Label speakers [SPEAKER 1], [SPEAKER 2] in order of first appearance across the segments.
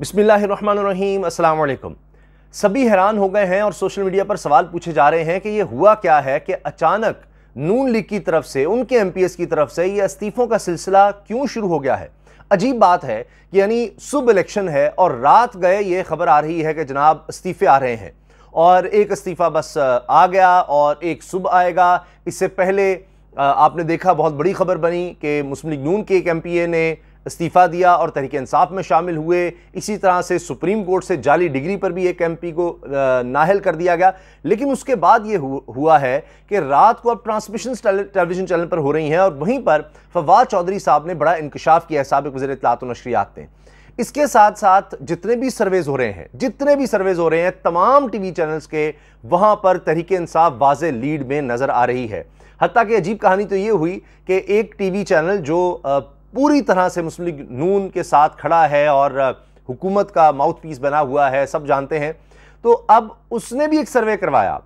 [SPEAKER 1] अस्सलाम वालेकुम सभी हैरान हो गए हैं और सोशल मीडिया पर सवाल पूछे जा रहे हैं कि ये हुआ क्या है कि अचानक नून लीग की तरफ से उनके एम की तरफ से ये इस्तीफ़ों का सिलसिला क्यों शुरू हो गया है अजीब बात है कि यानी सुबह इलेक्शन है और रात गए ये खबर आ रही है कि जनाब इस्तीफ़े आ रहे हैं और एक इस्तीफ़ा बस आ गया और एक सुबह आएगा इससे पहले आपने देखा बहुत बड़ी खबर बनी कि मुस्लिम लीग नून के एक एम ने इस्तीफ़ा दिया और तहरीक इंसाफ में शामिल हुए इसी तरह से सुप्रीम कोर्ट से जाली डिग्री पर भी एक एमपी को नाहल कर दिया गया लेकिन उसके बाद ये हुआ है कि रात को अब ट्रांसमिशन टेलीविज़न चैनल पर हो रही हैं और वहीं पर फवाद चौधरी साहब ने बड़ा इंकशाफ किया है सबक वजी इतलात नशरियात ने इसके साथ साथ जितने भी सर्वेज हो रहे हैं जितने भी सर्वेज हो रहे हैं तमाम टीवी चैनल्स के वहां पर तहरीक इंसाफ वाज लीड में नज़र आ रही है हती कि अजीब कहानी तो ये हुई कि एक टीवी चैनल जो पूरी तरह से मुस्लिम लीग नून के साथ खड़ा है और हुकूमत का माउथ पीस बना हुआ है सब जानते हैं तो अब उसने भी एक सर्वे करवाया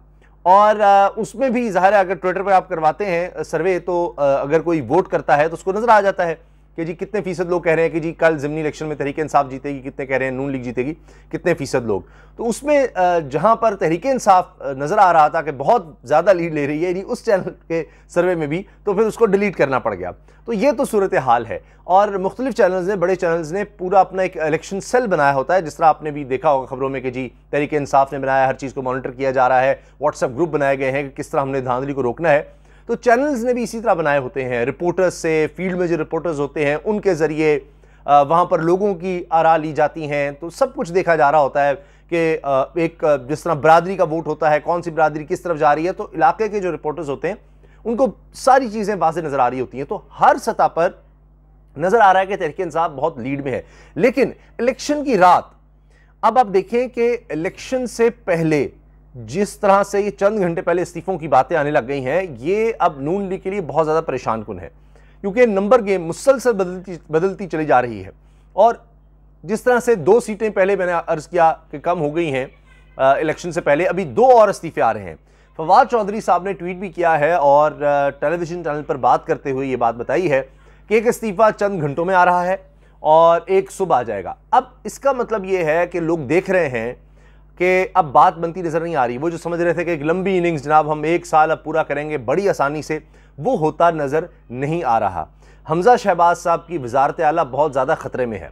[SPEAKER 1] और उसमें भी ज़ाहिर है अगर ट्विटर पर आप करवाते हैं सर्वे तो अगर कोई वोट करता है तो उसको नज़र आ जाता है कि जी कितने फीसद लोग कह रहे हैं कि जी कल ज़मनी इलेक्शन में तहरीक इंसाफ जीतेगी कितने कह रहे हैं नून लीग जीतेगी कितने फीसद लोग तो उसमें जहां पर तहरीक इंसाफ नज़र आ रहा था कि बहुत ज़्यादा लीड ले रही है यानी उस चैनल के सर्वे में भी तो फिर उसको डिलीट करना पड़ गया तो ये तो सूरत हाल है और मुख्तलिफ चैनल्स ने बड़े चैनल्स ने पूरा अपना एक इलेक्शन सेल बनाया होता है जिस तरह आपने भी देखा होगा खबरों में कि जी तहरीक इंसाफ ने बनाया हर चीज़ को मॉनिटर किया जा रहा है व्हाट्सअप ग्रुप बनाए गए हैं कि किस तरह हमने धांधली को रोकना है तो चैनल्स ने भी इसी तरह बनाए होते हैं रिपोर्टर्स से फील्ड में जो रिपोर्टर्स होते हैं उनके ज़रिए वहाँ पर लोगों की आरा ली जाती हैं तो सब कुछ देखा जा रहा होता है कि एक जिस तरह बरदरी का वोट होता है कौन सी बरदरी किस तरफ जा रही है तो इलाके के जो रिपोर्टर्स होते हैं उनको सारी चीज़ें वाजे नज़र आ रही होती हैं तो हर सतह पर नज़र आ रहा है कि तहरीक इंसाफ बहुत लीड में है लेकिन इलेक्शन की रात अब आप देखें कि इलेक्शन से पहले जिस तरह से ये चंद घंटे पहले इस्तीफों की बातें आने लग गई हैं ये अब नून लीग के लिए बहुत ज़्यादा परेशान कन है क्योंकि नंबर गेम मुसलसल बदलती बदलती चली जा रही है और जिस तरह से दो सीटें पहले मैंने अर्ज़ किया कि कम हो गई हैं इलेक्शन से पहले अभी दो और इस्तीफे आ रहे हैं फवाद चौधरी साहब ने ट्वीट भी किया है और टेलीविज़न चैनल पर बात करते हुए ये बात बताई है कि एक इस्तीफ़ा चंद घंटों में आ रहा है और एक सुबह आ जाएगा अब इसका मतलब ये है कि लोग देख रहे हैं कि अब बात बनती नज़र नहीं आ रही वो जो समझ रहे थे कि एक लंबी इनिंग्स जनाब हम एक साल अब पूरा करेंगे बड़ी आसानी से वो होता नज़र नहीं आ रहा हमज़ा शहबाज साहब की वजारत आला बहुत ज़्यादा ख़तरे में है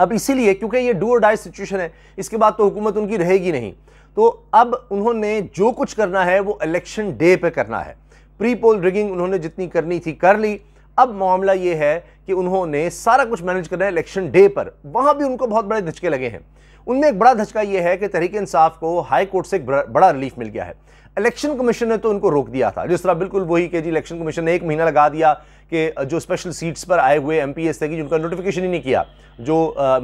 [SPEAKER 1] अब इसीलिए क्योंकि ये डू और डाई सिचुएशन है इसके बाद तो हुकूमत उनकी रहेगी नहीं तो अब उन्होंने जो कुछ करना है वो इलेक्शन डे पे करना है प्री पोल रिगिंग उन्होंने जितनी करनी थी कर ली अब मामला ये है कि उन्होंने सारा कुछ मैनेज करना है इलेक्शन डे पर वहाँ भी उनको बहुत बड़े धचके लगे हैं उनमें एक बड़ा धचका यह है कि तहरीक इंसाफ को हाई कोर्ट से एक बड़ा रिलीफ मिल गया है इलेक्शन कमीशन ने तो उनको रोक दिया था जिस तरह बिल्कुल वही कि जी इलेक्शन कमीशन ने एक महीना लगा दिया कि जो स्पेशल सीट्स पर आए हुए एम थे कि जिनका नोटिफिकेशन ही नहीं किया जो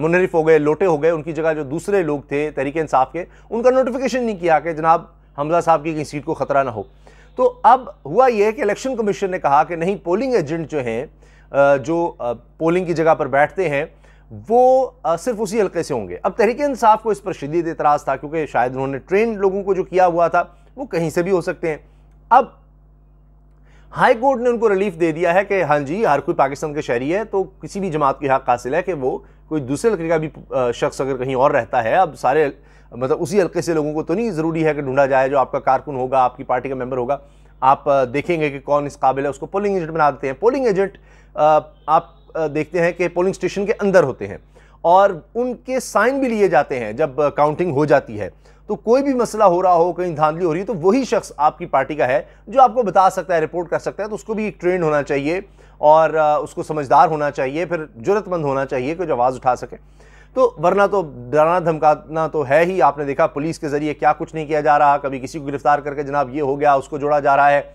[SPEAKER 1] मुनरफ हो गए लोटे हो गए उनकी जगह जो दूसरे लोग थे तहरीक इंसाफ के उनका नोटिफिकेशन नहीं किया कि जनाब हमजा साहब की कहीं सीट को ख़तरा ना हो तो अब हुआ यह कि इलेक्शन कमीशन ने कहा कि नहीं पोलिंग एजेंट जो हैं जो पोलिंग की जगह पर बैठते हैं वो आ, सिर्फ उसी हल्के से होंगे अब तहरीक इंसाफ को इस पर शदीद एतराज़ था क्योंकि शायद उन्होंने ट्रेन लोगों को जो किया हुआ था वो कहीं से भी हो सकते हैं अब हाई कोर्ट ने उनको रिलीफ दे दिया है कि हाँ जी हर कोई पाकिस्तान का शहरी है तो किसी भी जमात के हक हासिल है कि वो कोई दूसरे हल्के का भी शख्स अगर कहीं और रहता है अब सारे मतलब उसी हल्के से लोगों को तो नहीं ज़रूरी है कि ढूंढा जाए जो आपका कारकुन होगा आपकी पार्टी का मेम्बर होगा आप देखेंगे कि कौन इस काबिल है उसको पोलिंग एजेंट बना देते हैं पोलिंग एजेंट आप देखते हैं कि पोलिंग स्टेशन के अंदर होते हैं और उनके साइन भी लिए जाते हैं जब काउंटिंग हो जाती है तो कोई भी मसला हो रहा हो कहीं धांधली हो रही है तो वही शख्स आपकी पार्टी का है जो आपको बता सकता है रिपोर्ट कर सकता है तो उसको भी एक ट्रेंड होना चाहिए और उसको समझदार होना चाहिए फिर जरूरतमंद होना चाहिए कि जो आवाज़ उठा सके तो वरना तो डराना धमकाना तो है ही आपने देखा पुलिस के ज़रिए क्या कुछ नहीं किया जा रहा कभी किसी को गिरफ्तार करके जनाब ये हो गया उसको जोड़ा जा रहा है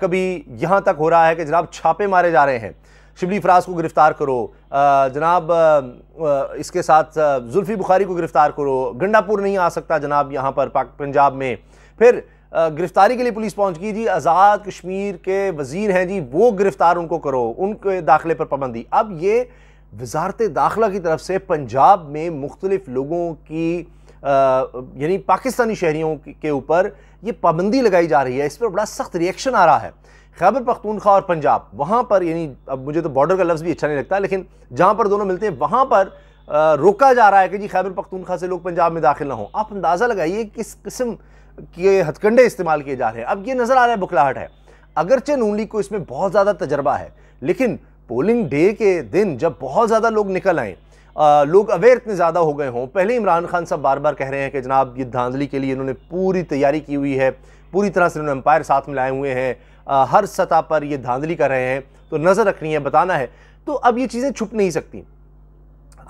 [SPEAKER 1] कभी यहाँ तक हो रहा है कि जनाब छापे मारे जा रहे हैं शिबली फराज को गिरफ्तार करो जनाब इसके साथ जुल्फ़ी बुखारी को गिरफ़्तार करो गंडापुर नहीं आ सकता जनाब यहाँ पर पंजाब में फिर गिरफ़्तारी के लिए पुलिस पहुँच गई जी आज़ाद कश्मीर के वज़ीर हैं जी वो गिरफ़्तार उनको करो उनके दाखिले पर पाबंदी अब ये वजारत दाखिला की तरफ से पंजाब में मुख्तलिफ लोगों की यानी पाकिस्तानी शहरीों के ऊपर ये पाबंदी लगाई जा रही है इस पर बड़ा सख्त रिएक्शन आ रहा है खैबर पख्तूनख्वा और पंजाब वहाँ पर यानी अब मुझे तो बॉर्डर का लफ्ज़ भी अच्छा नहीं लगता लेकिन जहाँ पर दोनों मिलते हैं वहाँ पर रोका जा रहा है कि जी खैबर पख्तूनख्वा से लोग पंजाब में दाखिल ना हों आप अंदाज़ा लगाइए किस किस्म के हथकंडे इस्तेमाल किए जा रहे हैं अब ये नज़र आ रहा है बुखलाहट है अगरचे नून लीग को इसमें बहुत ज़्यादा तजर्बा है लेकिन पोलिंग डे के दिन जब बहुत ज़्यादा लोग निकल आएँ आ, लोग अवेयर इतने ज़्यादा हो गए हों पहले इमरान खान साहब बार बार कह रहे हैं कि जनाब ये धांधली के लिए इन्होंने पूरी तैयारी की हुई है पूरी तरह से उन्होंने अंपायर साथ में लाए हुए हैं हर सतह पर ये धांधली कर रहे हैं तो नज़र रखनी है बताना है तो अब ये चीज़ें छुप नहीं सकती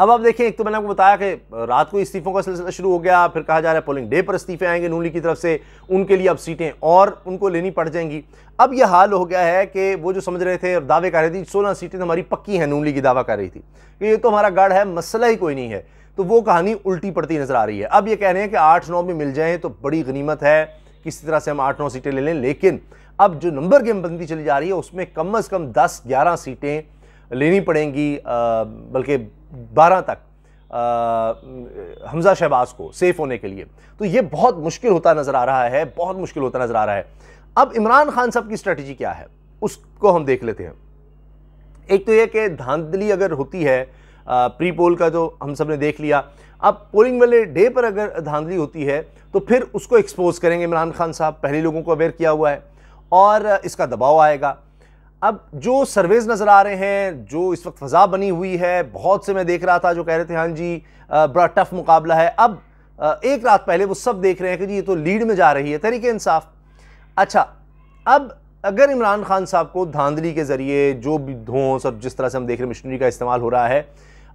[SPEAKER 1] अब आप देखें एक तो मैंने आपको बताया कि रात को इस्तीफ़ों का सिलसिला शुरू हो गया फिर कहा जा रहा है पोलिंग डे पर इस्तीफ़े आएंगे नूली की तरफ से उनके लिए अब सीटें और उनको लेनी पड़ जाएंगी अब यह हाल हो गया है कि वो जो समझ रहे थे और दावे कर रहे थी सोलह सीटें तो हमारी पक्की हैं नूली की दावा कर रही थी कि ये तो हमारा गढ़ है मसला ही कोई नहीं है तो वो कहानी उल्टी पड़ती नज़र आ रही है अब ये कह रहे हैं कि आठ नौ में मिल जाएँ तो बड़ी गनीमत है किसी तरह से हम आठ नौ सीटें ले लें लेकिन अब जो नंबर गेम बनती चली जा रही है उसमें कम अज़ कम 10-11 सीटें लेनी पड़ेंगी बल्कि 12 तक आ, हमजा शहबाज को सेफ होने के लिए तो ये बहुत मुश्किल होता नज़र आ रहा है बहुत मुश्किल होता नज़र आ रहा है अब इमरान खान साहब की स्ट्रेटजी क्या है उसको हम देख लेते हैं एक तो ये कि धांधली अगर होती है आ, प्री पोल का जो तो हम सब ने देख लिया अब पोलिंग वाले डे पर अगर धांधली होती है तो फिर उसको एक्सपोज करेंगे इमरान खान साहब पहले लोगों को अवेयर किया हुआ है और इसका दबाव आएगा अब जो सर्वेज नज़र आ रहे हैं जो इस वक्त फजा बनी हुई है बहुत से मैं देख रहा था जो कह रहे थे हाँ जी बड़ा टफ मुकाबला है अब एक रात पहले वो सब देख रहे हैं कि जी ये तो लीड में जा रही है तरीके इंसाफ अच्छा अब अगर इमरान खान साहब को धांधली के ज़रिए जो भी धोस और जिस तरह से हम देख रहे हैं मशीनरी का इस्तेमाल हो रहा है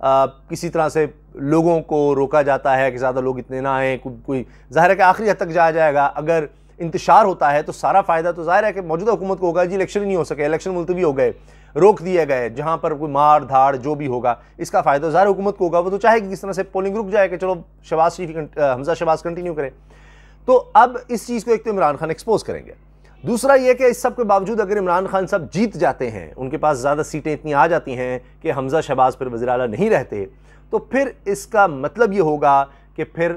[SPEAKER 1] आ, किसी तरह से लोगों को रोका जाता है कि ज़्यादा लोग इतने ना आए कोई ज़ाहिर है कि आखिरी हद तक जाया जाएगा अगर इंतशार होता है तो सारा फ़ायदा तो ज़ाहिर है कि मौजूदा हुकूमत को होगा जी इलेक्शन ही नहीं हो सके इलेक्शन मुलतवी हो गए रोक दिए गए जहाँ पर कोई मार धाड़ जो भी होगा इसका फ़ायदा ज़ाहिर हुकूमत को होगा वो तो चाहेगी किस तरह से पोलिंग रुक जाए कि चलो शबाज शरीफ हमजा शबाज कंटिन्यू करें तो अब इस चीज़ को एक तो इमरान खान एक्सपोज करेंगे दूसरा ये कि इस सब के बावजूद अगर इमरान खान सब जीत जाते हैं उनके पास ज़्यादा सीटें इतनी आ जाती हैं कि हमजा शहबाज पर वजी नहीं रहते तो फिर इसका मतलब ये होगा कि फिर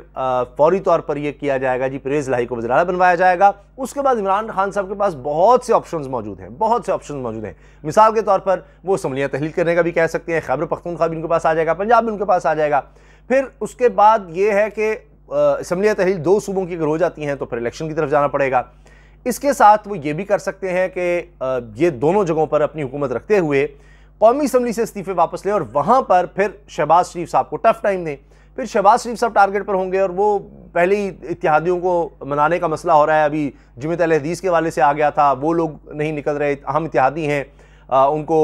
[SPEAKER 1] फौरी तौर पर यह किया जाएगा जी परेज लाही को वजरा बनवाया जाएगा उसके बाद इमरान खान साहब के पास बहुत से ऑप्शन मौजूद हैं बहुत से ऑप्शन मौजूद हैं मिसाल के तौर पर वो समलियाँ तहलील करने का भी कह सकते हैं खैबर पख्तूनखा भी उनके पास आ जाएगा पंजाब भी उनके पास आ जाएगा फिर उसके बाद ये है कि असम्बलियाँ तहलील दो सूबों की अगर हो जाती हैं तो फिर इलेक्शन की तरफ जाना पड़ेगा इसके साथ वो ये भी कर सकते हैं कि ये दोनों जगहों पर अपनी हुकूमत रखते हुए कौमी असम्बली से इस्तीफे वापस लें और वहाँ पर फिर शहबाज शरीफ साहब को टफ टाइम दें फिर शहबाज शरीफ साहब टारगेट पर होंगे और वो पहले ही इतिहादियों को मनाने का मसला हो रहा है अभी जमत हदीस के वाले से आ गया था वो लोग नहीं निकल रहे अहम इतिहादी हैं उनको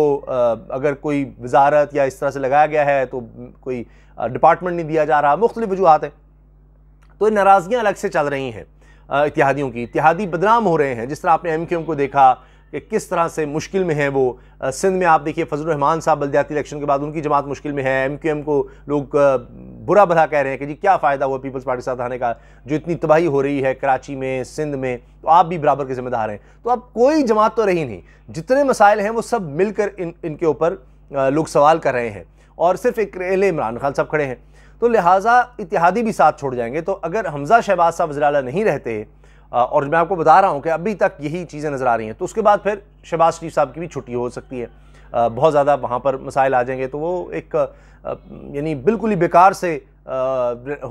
[SPEAKER 1] अगर कोई वजारत या इस तरह से लगाया गया है तो कोई डिपार्टमेंट नहीं दिया जा रहा मुख्तलिफ वजूहत हैं तो नाराज़गियाँ अलग से चल रही हैं इतिहादियों की इतिहादी बदनाम हो रहे हैं जिस तरह आपने एम क्यू एम को देखा कि किस तरह से मुश्किल में है वो सिंध में आप देखिए फजल रहमान साहब बलदियाती इलेक्शन के बाद उनकी जमात मुश्किल में है एम क्यू एम को लोग बुरा भला कह रहे हैं कि जी क्या फ़ायदा हुआ पीपल्स पार्टी के साथ आने का जो इतनी तबाही हो रही है कराची में सिंध में तो आप भी बराबर के जिम्मेदार हैं तो अब कोई जमात तो रही नहीं जितने मसाइल हैं वो सब मिलकर इन इनके ऊपर लोग सवाल कर रहे हैं और सिर्फ एक रेले इमरान खान साहब खड़े हैं तो लिहाजा इतिहादी भी साथ छोड़ जाएंगे तो अगर हमजा शहबाज साहब वजरा नहीं रहते और मैं आपको बता रहा हूँ कि अभी तक यही चीज़ें नज़र आ रही हैं तो उसके बाद फिर शहबाज शरीफ साहब की भी छुट्टी हो सकती है बहुत ज़्यादा वहाँ पर मसाइल आ जाएंगे तो वो एक यानी बिल्कुल ही बेकार से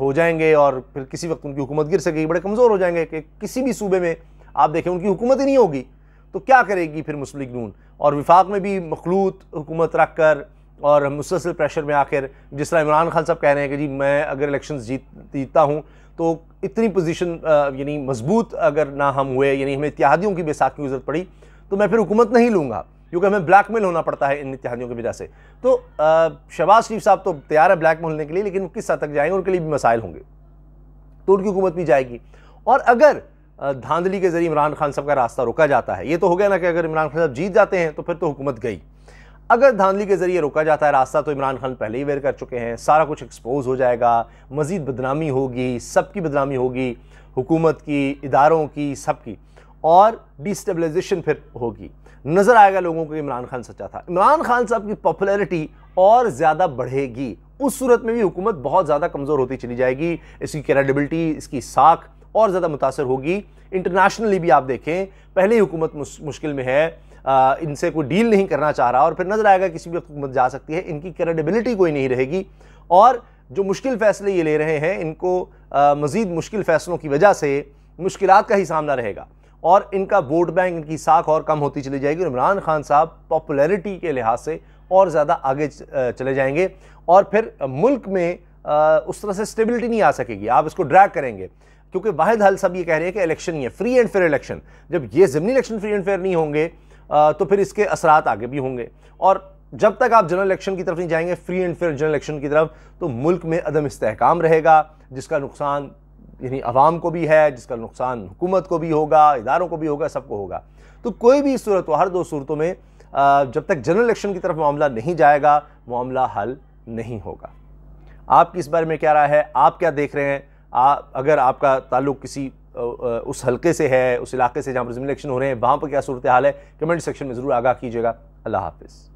[SPEAKER 1] हो जाएंगे और फिर किसी वक्त उनकी हुकूमत गिर सकेगी बड़े कमज़ोर हो जाएंगे कि किसी भी सूबे में आप देखें उनकी हुकूमत ही नहीं होगी तो क्या करेगी फिर मुस्लिम नून और विफाक में भी मखलूत हुकूमत रख कर और मुसलसल प्रेशर में आखिर जिस तरह इमरान खान साहब कह रहे हैं कि जी मैं अगर इलेक्शन जीत जीतता हूँ तो इतनी पोजीशन यानी मजबूत अगर ना हम हुए यानी हमें इतिहादियों की बेसाखी की ज़रूरत पड़ी तो मैं फिर हुकूमत नहीं लूँगा क्योंकि हमें ब्लैकमेल होना पड़ता है इन इतिहादियों की वजह से तो शहबाज शरीफ साहब तो तैयार है ब्लैकमेल होने के लिए लेकिन किस हद तक जाएंगे उनके लिए भी मसाइल होंगे तो उनकी हुकूमत भी जाएगी और अगर धांधली के जरिए इमरान खान साहब का रास्ता रोका जाता है ये तो हो गया ना कि अगर इमरान खान साहब जीत जाते हैं तो फिर तो हुकूमत गई अगर धांधली के जरिए रोका जाता है रास्ता तो इमरान खान पहले ही वेयर कर चुके हैं सारा कुछ एक्सपोज हो जाएगा मज़ीद बदनामी होगी सबकी बदनामी होगी हुकूमत की इदारों की सबकी और डिस्टेबलाइजेशन फिर होगी नज़र आएगा लोगों को इमरान खान सच्चा था इमरान खान साहब की पॉपुलैरिटी और ज़्यादा बढ़ेगी उस सूरत में भी हुकूमत बहुत ज़्यादा कमज़ोर होती चली जाएगी इसकी क्रेडिबिलिटी इसकी साख और ज़्यादा मुतासर होगी इंटरनेशनली भी आप देखें पहले ही हुकूमत मुश्किल में है आ, इनसे कोई डील नहीं करना चाह रहा और फिर नज़र आएगा किसी भी हुकूमत जा सकती है इनकी क्रेडिबिलिटी कोई नहीं रहेगी और जो मुश्किल फ़ैसले ये ले रहे हैं इनको मज़ीद मुश्किल फ़ैसलों की वजह से मुश्किल का ही सामना रहेगा और इनका वोट बैंक इनकी साख और कम होती चली जाएगी इमरान खान साहब पॉपुलैरिटी के लिहाज से और ज़्यादा आगे चले जाएंगे और फिर मुल्क में उस तरह से स्टेबिलिटी नहीं आ सकेगी आप इसको ड्रैग करेंगे क्योंकि वाहिद हल सब ये कह रहे हैं कि इलेक्शन ही है फ्री एंड फेयर इलेक्शन जब ये ज़मनी इलेक्शन फ्री एंड फेयर नहीं होंगे तो फिर इसके असरात आगे भी होंगे और जब तक आप जनरल इलेक्शन की तरफ नहीं जाएंगे free and fair general election की तरफ तो मुल्क में अदम इसकाम रहेगा जिसका नुकसान यानी आवाम को भी है जिसका नुकसान हुकूमत को भी होगा इदारों को भी होगा सबको होगा तो कोई भी सूरत हर दो सूरतों में जब तक जनरल इलेक्शन की तरफ मामला नहीं जाएगा मामला हल नहीं होगा आपकी इस बारे में क्या राय है आप क्या देख रहे हैं आप अगर आपका ताल्लुक किसी उस हल्के से है उस इलाके से जहाँ पर इलेक्शन हो रहे हैं वहाँ पर क्या सूरत हाल है कमेंट सेक्शन में ज़रूर आगाह कीजिएगा अल्लाह हाफिज़